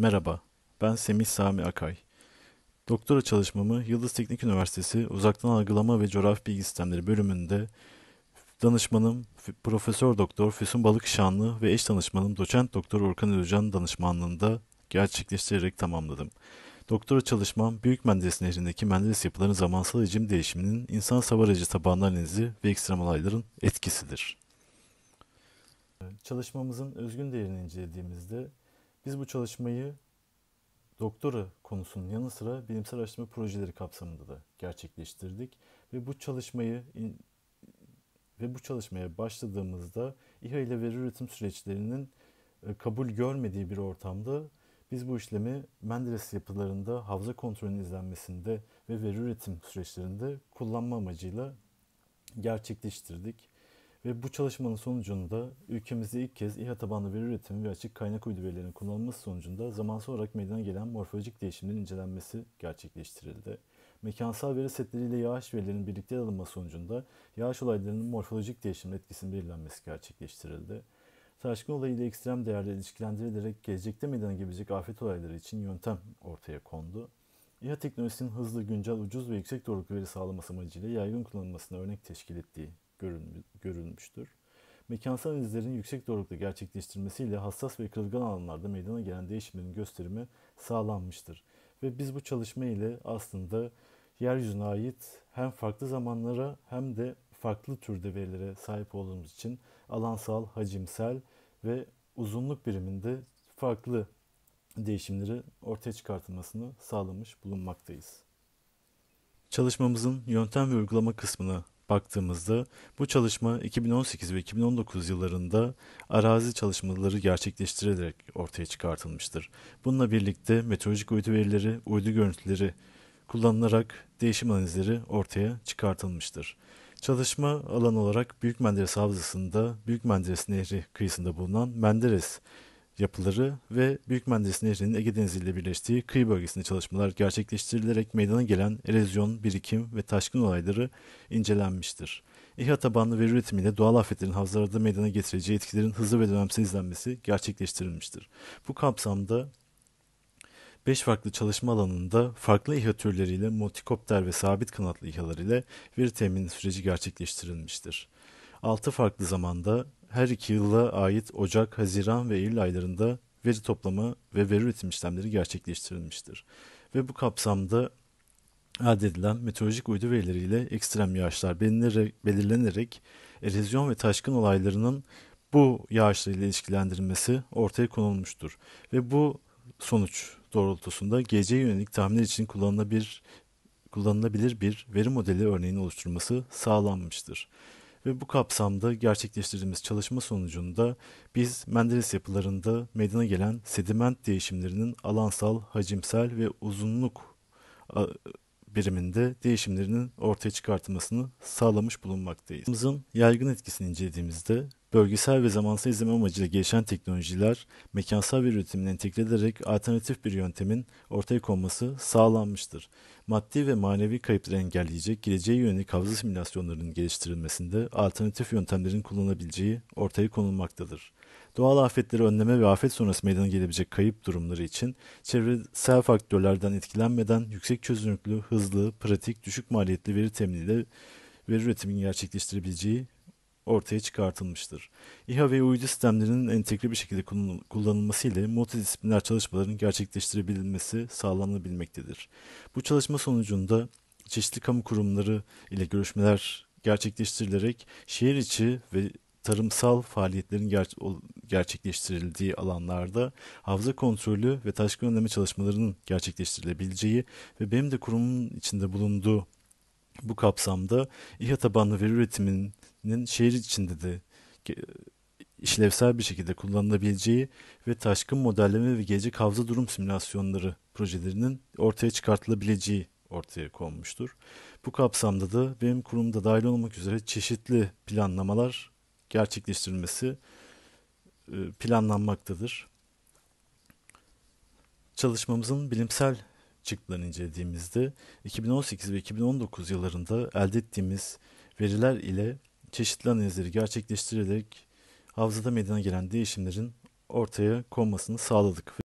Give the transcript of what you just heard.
Merhaba, ben Semih Sami Akay. Doktora çalışmamı Yıldız Teknik Üniversitesi Uzaktan Algılama ve Coğrafi Bilgi Sistemleri bölümünde danışmanım Profesör Doktor Füsun Balık Şanlı ve eş danışmanım Doçent Doktor Orkan Özcan danışmanlığında gerçekleştirerek tamamladım. Doktora çalışmam Büyük Menderes Nehri'ndeki Menderes yapıların zamansal hacim değişiminin insan savar aracı tabanlı analizi ve ekstrem olayların etkisidir. Çalışmamızın özgün değerini incelediğimizde biz bu çalışmayı doktora konusunun yanı sıra bilimsel araştırma projeleri kapsamında da gerçekleştirdik ve bu çalışmayı ve bu çalışmaya başladığımızda İHA ile veri üretim süreçlerinin e, kabul görmediği bir ortamda biz bu işlemi Menderes yapılarında havza kontrolünün izlenmesinde ve veri üretim süreçlerinde kullanma amacıyla gerçekleştirdik. Ve bu çalışmanın sonucunda ülkemizde ilk kez İHA tabanlı veri üretimi ve açık kaynak uydu verilerinin kullanılması sonucunda zamansal olarak meydana gelen morfolojik değişimlerin incelenmesi gerçekleştirildi. Mekansal veri setleriyle yağış verilerinin birlikte alınması sonucunda yağış olaylarının morfolojik değişim etkisinin belirlenmesi gerçekleştirildi. Taşkın olayı ile ekstrem değerleri ilişkilendirilerek gelecekte meydana gelebilecek afet olayları için yöntem ortaya kondu. İHA teknolojisinin hızlı, güncel, ucuz ve yüksek doğruluk veri sağlaması amacıyla yaygın kullanılmasına örnek teşkil ettiği görülmüştür. Mekansal izlerin yüksek doğrulukta gerçekleştirmesiyle hassas ve kırılgan alanlarda meydana gelen değişimlerin gösterimi sağlanmıştır. Ve biz bu çalışma ile aslında yeryüzüne ait hem farklı zamanlara hem de farklı türde verilere sahip olduğumuz için alansal, hacimsel ve uzunluk biriminde farklı değişimleri ortaya çıkartılmasını sağlamış bulunmaktayız. Çalışmamızın yöntem ve uygulama kısmına baktığımızda bu çalışma 2018 ve 2019 yıllarında arazi çalışmaları gerçekleştirilerek ortaya çıkartılmıştır. Bununla birlikte meteorolojik uydu verileri, uydu görüntüleri kullanılarak değişim analizleri ortaya çıkartılmıştır. Çalışma alan olarak Büyük Menderes Havzası'nda Büyük Menderes Nehri kıyısında bulunan Menderes yapıları ve büyük Büyükmenderes Nehri'nin Ege Denizi ile birleştiği kıyı bölgesinde çalışmalar gerçekleştirilerek meydana gelen erozyon, birikim ve taşkın olayları incelenmiştir. İHA tabanlı veri üretimiyle doğal afetlerin havzalarda meydana getireceği etkilerin hızlı ve dönemsel izlenmesi gerçekleştirilmiştir. Bu kapsamda 5 farklı çalışma alanında farklı İHA türleriyle multikopter ve sabit kanatlı İHA'lar ile veri temin süreci gerçekleştirilmiştir. 6 farklı zamanda her iki yıla ait Ocak, Haziran ve Eylül aylarında veri toplama ve veri üretim işlemleri gerçekleştirilmiştir. Ve bu kapsamda elde edilen meteorolojik uydu verileriyle ekstrem yağışlar belirlenerek erozyon ve taşkın olaylarının bu yağışlarıyla ilişkilendirilmesi ortaya konulmuştur. Ve bu sonuç doğrultusunda geleceğe yönelik tahminler için kullanılabilir, kullanılabilir bir veri modeli örneğini oluşturulması sağlanmıştır. Ve bu kapsamda gerçekleştirdiğimiz çalışma sonucunda biz Menderes yapılarında meydana gelen sediment değişimlerinin alansal, hacimsel ve uzunluk biriminde değişimlerinin ortaya çıkartılmasını sağlamış bulunmaktayız. Hızın yaygın etkisini incelediğimizde bölgesel ve zamansal izleme amacıyla gelişen teknolojiler mekansal bir üretimini entegre ederek alternatif bir yöntemin ortaya konması sağlanmıştır. Maddi ve manevi kayıpları engelleyecek geleceğe yönelik hafıza simülasyonlarının geliştirilmesinde alternatif yöntemlerin kullanılabileceği ortaya konulmaktadır. Doğal afetleri önleme ve afet sonrası meydana gelebilecek kayıp durumları için çevresel faktörlerden etkilenmeden yüksek çözünürlüklü, hızlı, pratik, düşük maliyetli veri teminiyle veri üretimini gerçekleştirebileceği ortaya çıkartılmıştır. İHA ve uydu sistemlerinin entegre bir şekilde kullanılması ile multidisipliner çalışmaların gerçekleştirebilmesi sağlanabilmektedir. Bu çalışma sonucunda çeşitli kamu kurumları ile görüşmeler gerçekleştirilerek şehir içi ve tarımsal faaliyetlerin ger gerçekleştirildiği alanlarda havza kontrolü ve taşkın önleme çalışmalarının gerçekleştirilebileceği ve benim de kurumun içinde bulunduğu bu kapsamda İHA tabanlı veri üretiminin şehir içinde de işlevsel bir şekilde kullanılabileceği ve taşkın modelleme ve gelecek havza durum simülasyonları projelerinin ortaya çıkartılabileceği ortaya konmuştur. Bu kapsamda da benim kurumda dahil olmak üzere çeşitli planlamalar gerçekleştirilmesi e, planlanmaktadır. Çalışmamızın bilimsel çıktılarını incelediğimizde 2018 ve 2019 yıllarında elde ettiğimiz veriler ile çeşitli analizleri gerçekleştirerek havzada meydana gelen değişimlerin ortaya konmasını sağladık.